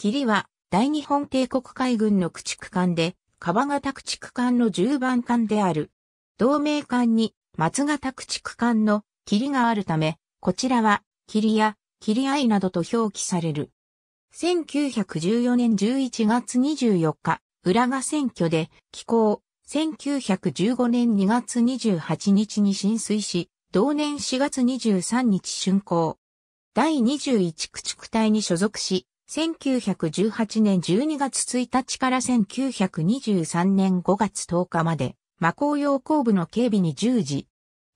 霧は大日本帝国海軍の駆逐艦で、川型駆逐艦の10番艦である。同盟艦に松型駆逐艦の霧があるため、こちらは霧や霧愛などと表記される。1914年11月24日、浦賀選挙で寄港、1915年2月28日に浸水し、同年4月23日竣工。第21駆逐隊に所属し、1918年12月1日から1923年5月10日まで、魔工用工部の警備に従事。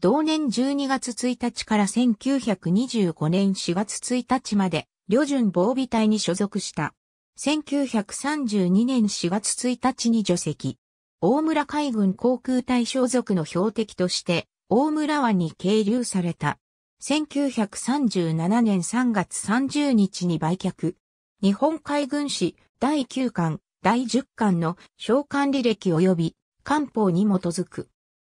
同年12月1日から1925年4月1日まで、旅順防備隊に所属した。1932年4月1日に除籍。大村海軍航空隊所属の標的として、大村湾に係留された。1937年3月30日に売却。日本海軍史第9巻、第10巻の召喚履歴及び官報に基づく。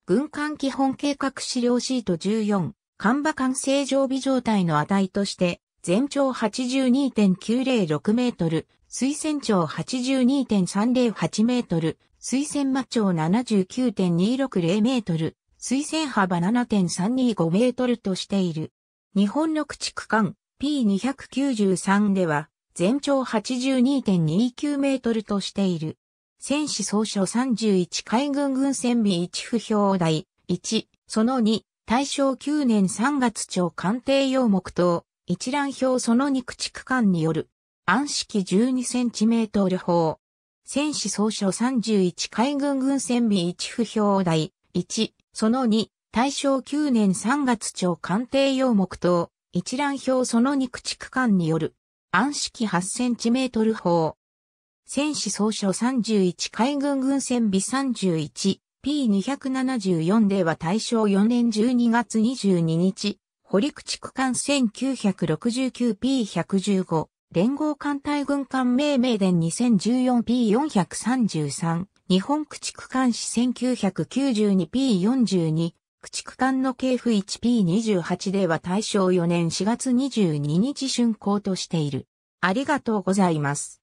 軍艦基本計画資料シート14、艦馬艦正常備状態の値として、全長82.906メートル、水船長82.308メートル、水船間長79.260メートル、水船幅7.325メートルとしている。日本の駆逐艦 P293 では、全長82.29メートルとしている。戦士総書31海軍軍船備一不評台1、その2、大正9年3月長官邸用目等、一覧表その2駆逐艦による、暗式12センチメートル砲。戦士総書31海軍軍船備一不評台1、その2、大正9年3月長官邸用目等、一覧表その2駆逐艦による、暗式8センチメートル砲。戦士総称31海軍軍船 B31、P274 では大正4年12月22日、堀口区間 1969P115、連合艦隊軍艦命名伝 2014P433、日本駆逐艦士 1992P42、駆逐艦の k f 1P28 では大正4年4月22日竣工としている。ありがとうございます。